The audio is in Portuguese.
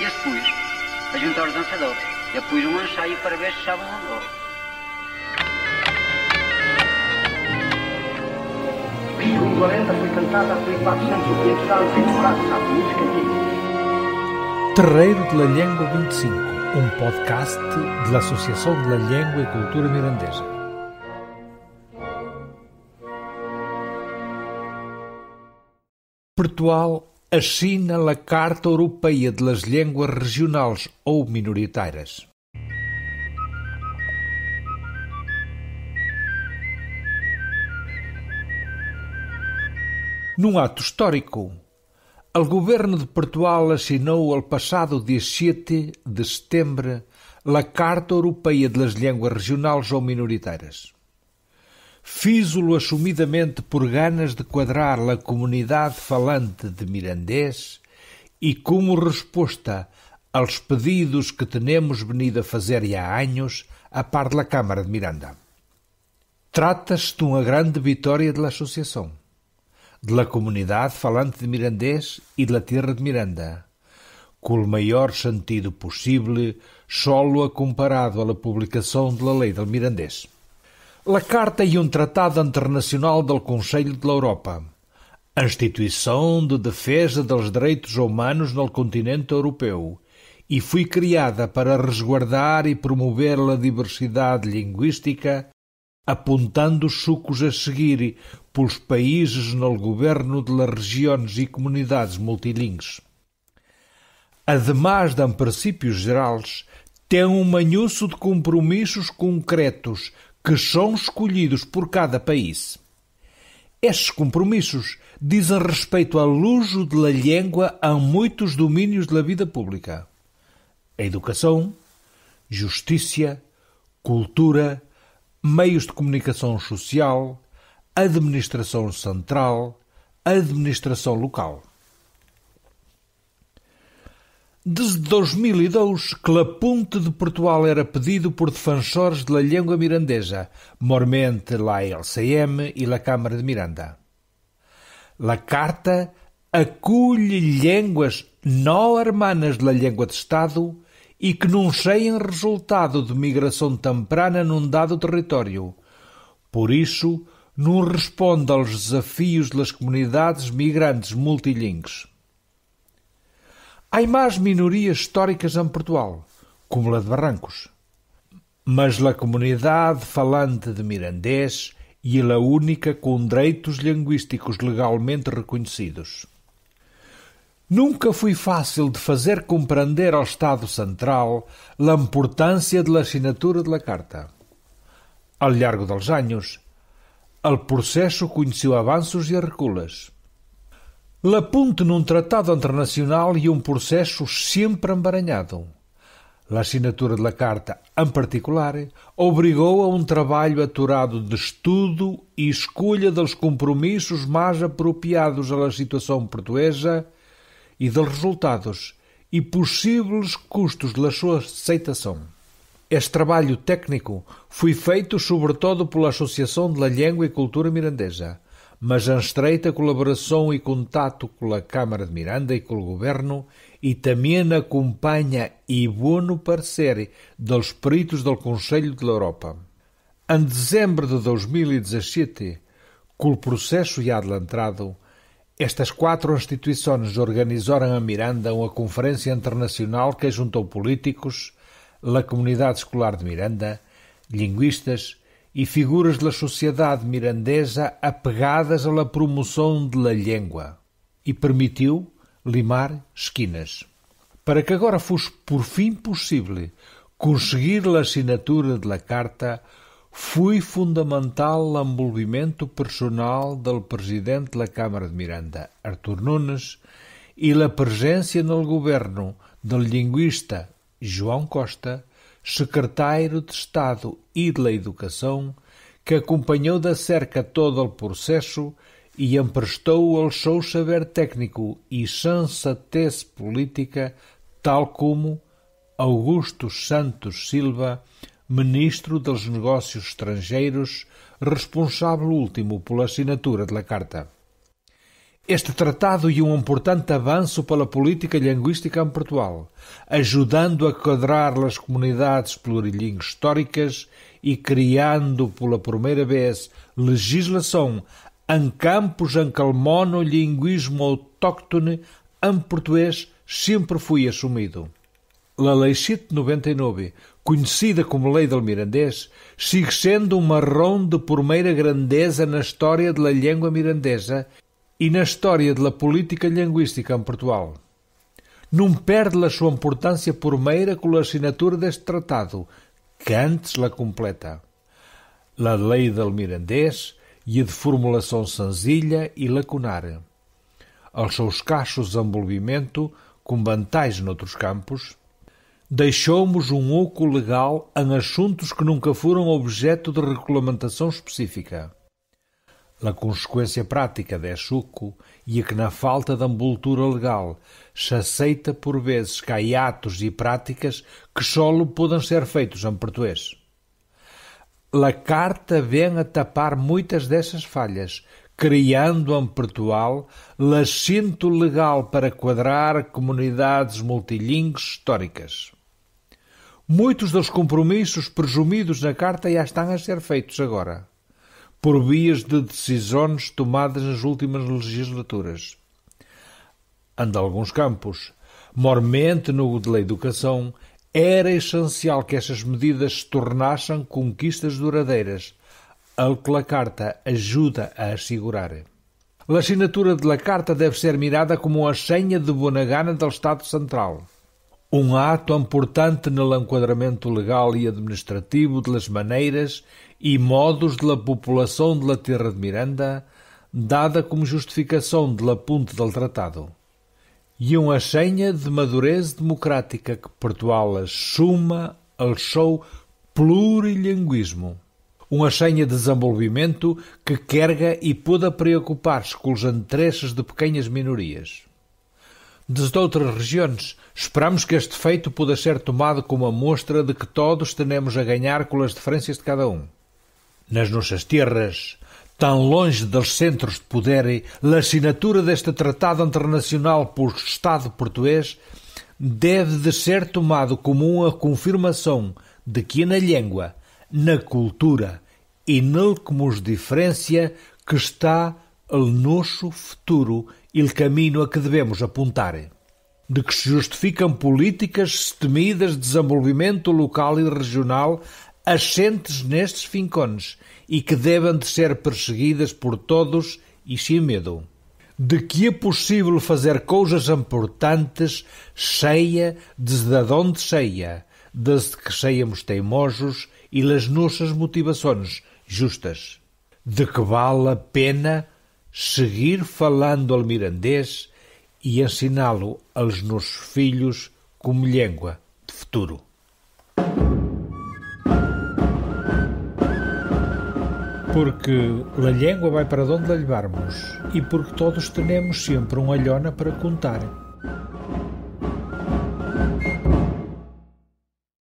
e as pus, a juntar os dançadores. Eu pus um ensaio para ver se estavam logo. violenta foi cantada há 400 ou 500 anos em Morados, à música antiga. Terreiro de la Lengua 25, um podcast da Associação de la Lengua e Cultura Mirandesa. Portugal assina la Carta Europeia de las Línguas Regionais ou Minoritárias. Num ato histórico, o governo de Portugal assinou ao passado dia 7 de setembro a Carta Europeia de las Línguas Regionais ou Minoritárias. Fiz-lo assumidamente por ganas de quadrar a comunidade falante de mirandês e como resposta aos pedidos que tenemos venido a fazer há anos a par da Câmara de Miranda. Trata-se de uma grande vitória da associação, da comunidade falante de mirandês e da terra de Miranda, com o maior sentido possível, solo a comparado à publicação da lei do mirandês. La Carta e um Tratado Internacional do Conselho da Europa. A instituição de defesa dos direitos humanos no continente europeu e foi criada para resguardar e promover a diversidade linguística, apontando os sucos a seguir pelos países no governo das regiões e comunidades multilingues. Ademais de princípios gerais, tem um manhuço de compromissos concretos que são escolhidos por cada país. Estes compromissos dizem respeito ao uso da língua a muitos domínios da vida pública: a educação, justiça, cultura, meios de comunicação social, administração central, administração local. Desde 2002 que la Ponte de Portugal era pedido por defensores de língua mirandesa, mormente la LCM e la Câmara de Miranda. La Carta acolhe línguas não hermanas da língua de Estado e que não cheiem resultado de migração temprana num dado território. Por isso, não responde aos desafios das comunidades migrantes multilingues. Há mais minorias históricas em Portugal, como a de Barrancos. Mas a comunidade falante de mirandês e a única com direitos linguísticos legalmente reconhecidos. Nunca foi fácil de fazer compreender ao Estado Central a importância da assinatura da Carta. Ao largo dos anos, o processo conheceu avanços e reculas. Lapunte num tratado internacional e um processo sempre embaranhado. A assinatura da carta, em particular, obrigou a um trabalho aturado de estudo e escolha dos compromissos mais apropriados à situação portuguesa e dos resultados e possíveis custos da sua aceitação. Este trabalho técnico foi feito sobretudo pela Associação da Língua e Cultura Mirandesa, mas em estreita colaboração e contato com a Câmara de Miranda e com o Governo, e também acompanha e bono parecer dos peritos do Conselho da Europa. Em dezembro de 2017, com o processo já adelantado, estas quatro instituições organizaram a Miranda uma conferência internacional que juntou políticos, a comunidade escolar de Miranda, linguistas, e figuras da sociedade mirandesa apegadas à promoção de la língua e permitiu limar esquinas. Para que agora fosse por fim possível conseguir a assinatura da carta, foi fundamental o envolvimento personal do presidente da Câmara de Miranda, Artur Nunes, e a presença no governo do linguista João Costa secretário de Estado e da Educação, que acompanhou da cerca todo o processo e emprestou o seu saber técnico e sensatez política, tal como Augusto Santos Silva, ministro dos Negócios Estrangeiros, responsável último pela assinatura da Carta. Este tratado é um importante avanço pela política linguística em Portugal, ajudando a quadrar as comunidades plurilingues históricas e criando pela primeira vez legislação em campos em que o monolinguismo autóctone em português sempre foi assumido. La Lei 99, conhecida como Lei del Mirandês, sigue sendo um marrom de primeira grandeza na história da língua mirandesa e na história da política linguística em Portugal. Não perde a sua importância por meira com a assinatura deste tratado, que antes la completa. La lei del mirandês e de formulação senzilla e lacunar. Aos seus cachos de desenvolvimento, com vantagem noutros campos, deixou-nos um oco legal em assuntos que nunca foram objeto de regulamentação específica. La consequência prática e ia que na falta de ambultura legal se aceita por vezes que há atos e práticas que solo podem ser feitos em português. La Carta vem a tapar muitas dessas falhas, criando em Portugal lacinto legal para quadrar comunidades multilingues históricas. Muitos dos compromissos presumidos na Carta já estão a ser feitos agora por vias de decisões tomadas nas últimas legislaturas. Ando alguns campos, mormente no da educação, era essencial que estas medidas se tornassem conquistas duradeiras, ao que a Carta ajuda a assegurar. A assinatura de la Carta deve ser mirada como a senha de Bonagana do Estado Central um ato importante no enquadramento legal e administrativo das maneiras e modos da população da Terra de Miranda, dada como justificação da apunte do tratado. E uma senha de madurez democrática que Portugal suma, ao seu plurilinguismo. Uma senha de desenvolvimento que querga e puda preocupar-se com os interesses de pequenas minorias desde outras regiões. Esperamos que este feito pueda ser tomado como amostra de que todos tenemos a ganhar com as diferenças de cada um. Nas nossas terras, tão longe dos centros de poder, a assinatura deste Tratado Internacional pelo Estado português deve de ser tomado como uma confirmação de que na língua, na cultura e nele que nos diferencia que está o nosso futuro o caminho a que devemos apontar. De que se justificam políticas temidas de desenvolvimento local e regional ascentes nestes fincones e que devem de ser perseguidas por todos e sem medo. De que é possível fazer coisas importantes cheia desde onde cheia, desde que sejamos teimosos e las nossas motivações justas. De que vale a pena seguir falando ao mirandês e ensiná-lo aos nossos filhos como língua de futuro. Porque a língua vai para onde a levarmos e porque todos temos sempre um alhona para contar.